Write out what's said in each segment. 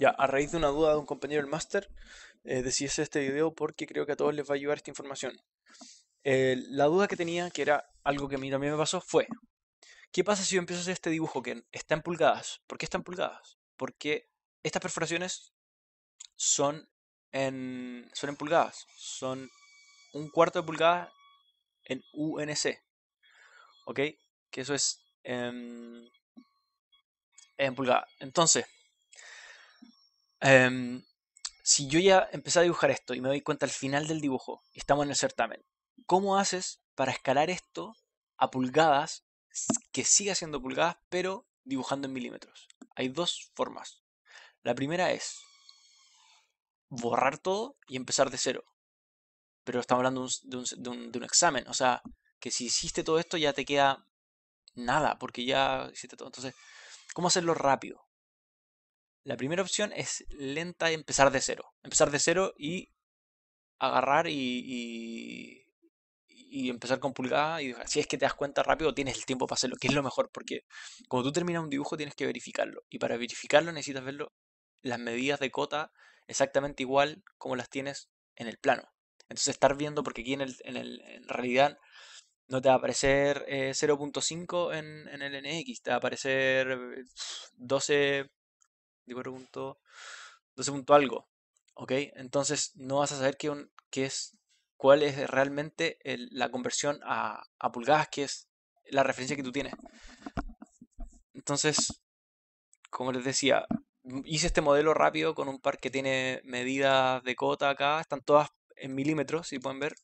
Ya, a raíz de una duda de un compañero del máster, eh, decidí hacer este video porque creo que a todos les va a ayudar esta información. Eh, la duda que tenía, que era algo que a mí también me pasó, fue, ¿qué pasa si yo empiezo a hacer este dibujo que está en pulgadas? ¿Por qué está en pulgadas? Porque estas perforaciones son en, son en pulgadas, son un cuarto de pulgada en UNC, ¿ok? Que eso es en, en pulgada. Entonces, Em, si yo ya empecé a dibujar esto y me doy cuenta al final del dibujo, y estamos en el certamen, ¿cómo haces para escalar esto a pulgadas, que siga siendo pulgadas, pero dibujando en milímetros? Hay dos formas. La primera es borrar todo y empezar de cero. Pero estamos hablando de un, de un examen, o sea, que si hiciste todo esto ya te queda nada, porque ya hiciste todo. Entonces, ¿cómo hacerlo rápido? La primera opción es lenta y empezar de cero. Empezar de cero y agarrar y, y, empezar con pulgada. Y si es que te das cuenta rápido, tienes el tiempo para hacerlo, que es lo mejor, porque cuando tú terminas un dibujo tienes que verificarlo. Y para verificarlo necesitas verlo las medidas de cota exactamente igual como las tienes en el plano. Entonces estar viendo, porque aquí en, el, en, realidad no te va a aparecer 0.5 eh, en, en, el NX, te va a aparecer 12 eh, 12 punto algo. ¿Ok? Entonces no vas a saber qué, es, cuál es realmente la conversión a, pulgadas, que es la referencia que tú tienes. Entonces, como les decía, hice este modelo rápido con un par que tiene medidas de cota acá, están todas en milímetros, si pueden ver.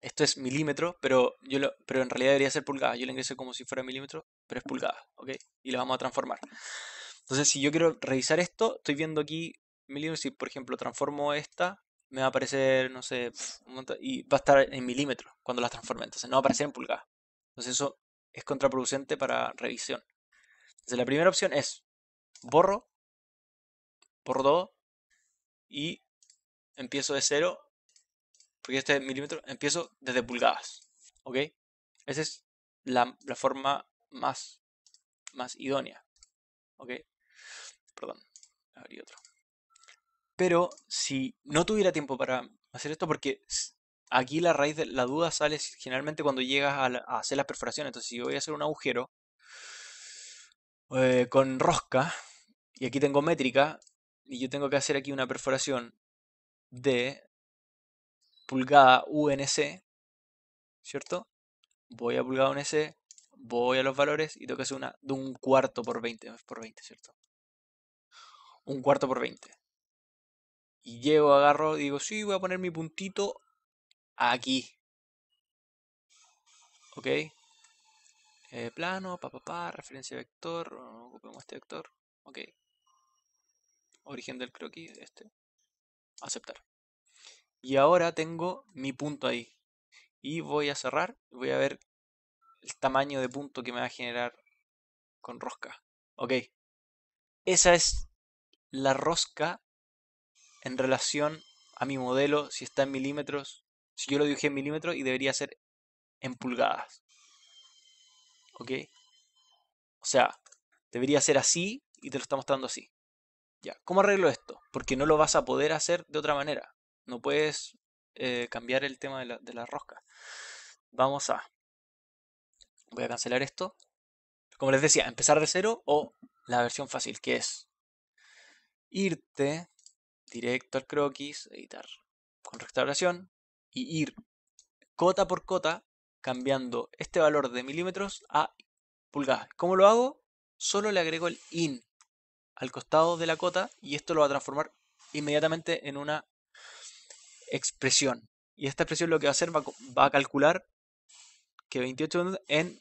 Esto es milímetro, pero, yo lo, pero en realidad debería ser pulgada. Yo le ingresé como si fuera milímetro, pero es pulgada, ¿ok? Y le vamos a transformar. Entonces, si yo quiero revisar esto, estoy viendo aquí milímetros libro, si por ejemplo transformo esta, me va a aparecer, no sé, y va a estar en milímetros cuando las transforme, entonces no va a aparecer en pulgadas. Entonces eso es contraproducente para revisión. Entonces la primera opción es borro, por todo y empiezo de cero, porque este milímetro, empiezo desde pulgadas, ¿ok? Esa es la, la forma más, más idónea, ¿ok? perdón, otro. Pero si no tuviera tiempo para hacer esto, porque aquí la raíz de la duda sale generalmente cuando llegas a, hacer las perforaciones. Entonces, si yo voy a hacer un agujero eh, con rosca, y aquí tengo métrica, y yo tengo que hacer aquí una perforación de pulgada UNC, ¿cierto? Voy a pulgada UNC, voy a los valores y tengo que hacer una de un cuarto por 20, por 20, ¿cierto? un cuarto por 20. Y llego, agarro digo, sí, voy a poner mi puntito aquí. ¿Ok? Eh, plano, pa, pa, pa, referencia vector, oh, ocupemos este vector. Ok. Origen del croquis, este. Aceptar. Y ahora tengo mi punto ahí. Y voy a cerrar, voy a ver el tamaño de punto que me va a generar con rosca. Ok. Esa es la rosca en relación a mi modelo, si está en milímetros, si yo lo dibujé en milímetros y debería ser en pulgadas. ¿Ok? O sea, debería ser así y te lo estamos dando así. Ya, ¿cómo arreglo esto? Porque no lo vas a poder hacer de otra manera. No puedes eh, cambiar el tema de la, de la rosca. Vamos a... Voy a cancelar esto. Como les decía, empezar de cero o la versión fácil, que es irte directo al croquis, editar con restauración y ir cota por cota cambiando este valor de milímetros a pulgadas. ¿Cómo lo hago? Solo le agrego el in al costado de la cota y esto lo va a transformar inmediatamente en una expresión. Y esta expresión lo que va a hacer va, a calcular que 28 en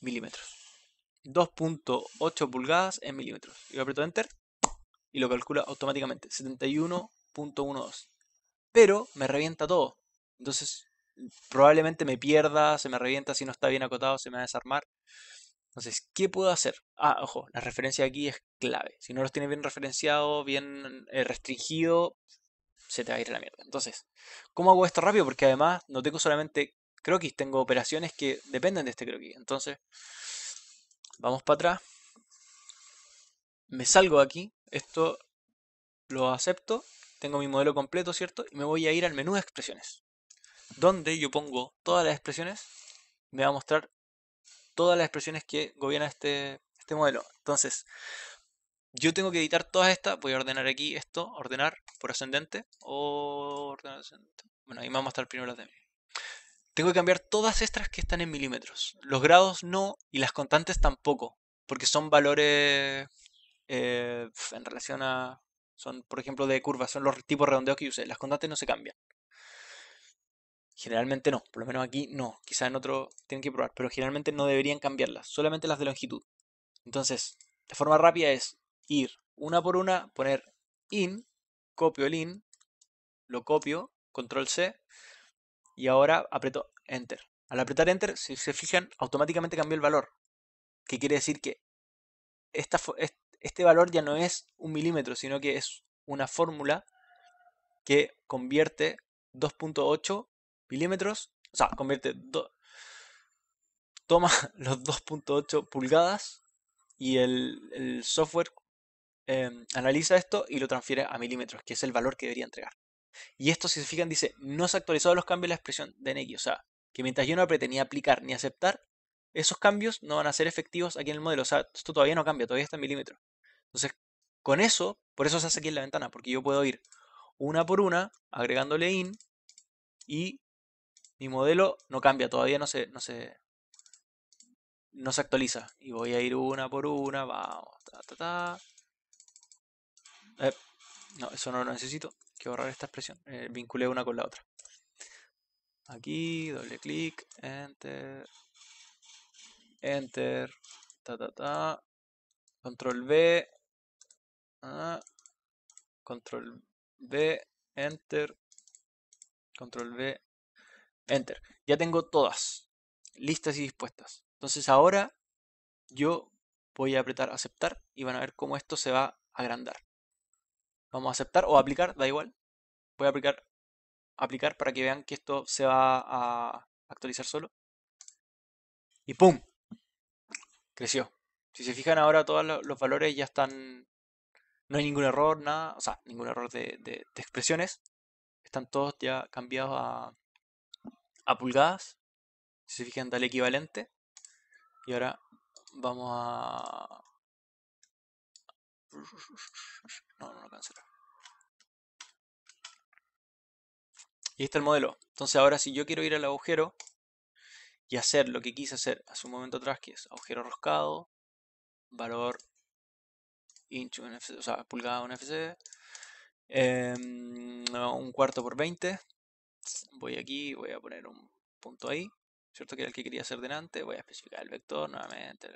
milímetros. 2.8 pulgadas en milímetros. Y voy a Enter y lo calcula automáticamente, 71.12. Pero me revienta todo. Entonces, probablemente me pierda, se me revienta si no está bien acotado, se me va a desarmar. Entonces, ¿qué puedo hacer? Ah, ojo, la referencia aquí es clave. Si no los tiene bien referenciado, bien eh, restringido, se te va a ir a la mierda. Entonces, ¿cómo hago esto rápido? Porque además no tengo solamente croquis, tengo operaciones que dependen de este croquis. Entonces, vamos para atrás. Me salgo de aquí. Esto lo acepto, tengo mi modelo completo, ¿cierto? Y me voy a ir al menú de expresiones, donde yo pongo todas las expresiones, me va a mostrar todas las expresiones que gobierna este, este modelo. Entonces, yo tengo que editar todas estas, voy a ordenar aquí esto, ordenar por ascendente o ordenar ascendente. Bueno, ahí me va a mostrar primero las de Tengo que cambiar todas estas que están en milímetros. Los grados no y las constantes tampoco, porque son valores eh, en relación a, son por ejemplo de curvas, son los tipos redondeos que yo las constantes no se cambian. Generalmente no, por lo menos aquí no, quizá en otro tienen que probar, pero generalmente no deberían cambiarlas, solamente las de longitud. Entonces, la forma rápida es ir una por una, poner in, copio el in, lo copio, control C, y ahora aprieto enter. Al apretar enter, si se fijan, automáticamente cambió el valor, que quiere decir que esta, este valor ya no es un milímetro, sino que es una fórmula que convierte 2.8 milímetros, o sea, convierte, toma los 2.8 pulgadas y el, software em, analiza esto y lo transfiere a milímetros, que es el valor que debería entregar. Y esto, si se fijan, dice, no se ha actualizado los cambios de la expresión de NX, o sea, que mientras yo no pretendía aplicar ni aceptar, esos cambios no van a ser efectivos aquí en el modelo. O sea, esto todavía no cambia, todavía está en milímetros. Entonces, con eso, por eso se hace aquí en la ventana, porque yo puedo ir una por una, agregándole in, y mi modelo no cambia, todavía no se, no se, no se actualiza. Y voy a ir una por una, vamos, eh, no, eso no lo necesito, hay que borrar esta expresión, eh, vinculé una con la otra. Aquí, doble clic, enter, Enter. Ta, ta, Control B. Ah. control B. Enter. Control B. Enter. Ya tengo todas listas y dispuestas. Entonces ahora yo voy a apretar aceptar y van a ver cómo esto se va a agrandar. Vamos a aceptar o aplicar, da igual. Voy a aplicar, aplicar para que vean que esto se va a actualizar solo. Y ¡pum! creció. Si se fijan ahora, todos los valores ya están. No hay ningún error, nada. O sea, ningún error de, expresiones. Están todos ya cambiados a, a pulgadas. Si se fijan, da equivalente. Y ahora vamos a. No, no lo cancela. Y está el modelo. Entonces ahora si yo quiero ir al agujero, y hacer lo que quise hacer hace un momento atrás, que es agujero roscado, valor pulgada em, un cuarto por 20. Voy aquí, voy a poner un punto ahí, ¿cierto? Que era el que quería hacer delante. Voy a especificar el vector nuevamente,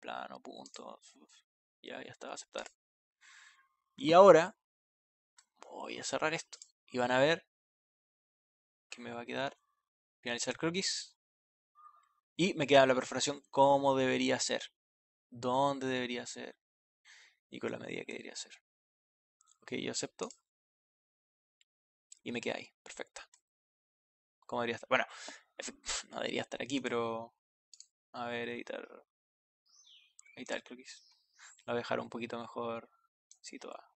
plano, punto. Ya, ya está, aceptar. Y ahora voy a cerrar esto. Y van a ver que me va a quedar finalizar croquis y me queda la perforación como debería ser. ¿Dónde debería ser? Y con la medida que debería ser. Ok, yo acepto. Y me queda ahí. Perfecta. ¿Cómo debería estar? Bueno, no debería estar aquí, pero... A ver, editar... Editar, creo que es. La voy a dejar un poquito mejor situada.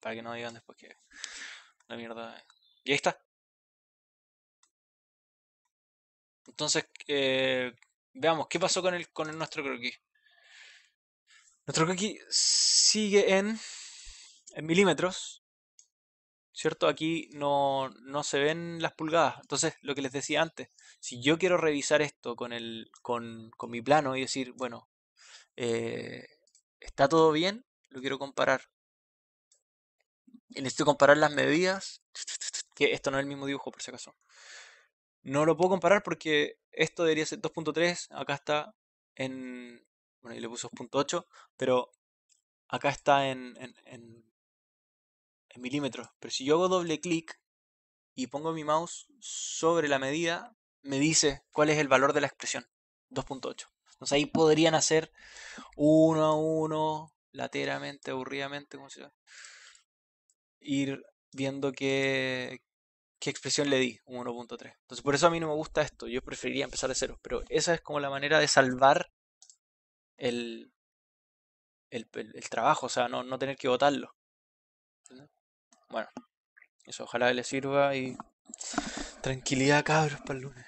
Para que no digan después que... La mierda... Y ahí está. Entonces, eh, veamos, ¿qué pasó con, el, con nuestro croquis? Nuestro croquis sigue en, milímetros, ¿cierto? Aquí no, no, se ven las pulgadas. Entonces, lo que les decía antes, si yo quiero revisar esto con, el, con, mi plano y decir, bueno, eh, ¿está todo bien? Lo quiero comparar. en necesito comparar las medidas que esto no es el mismo dibujo por si acaso. No lo puedo comparar porque esto debería ser 2.3, acá está en... Bueno, y le puso 2.8, pero acá está en, en, milímetros. Pero si yo hago doble clic y pongo mi mouse sobre la medida, me dice cuál es el valor de la expresión, 2.8. Entonces ahí podrían hacer uno a uno, lateramente, aburridamente, como ir viendo que qué expresión le di, un 1.3. Entonces por eso a mí no me gusta esto, yo preferiría empezar de cero, pero esa es como la manera de salvar el, el, el, trabajo, o sea, no, no tener que votarlo. Bueno, eso ojalá le sirva y tranquilidad cabros para el lunes.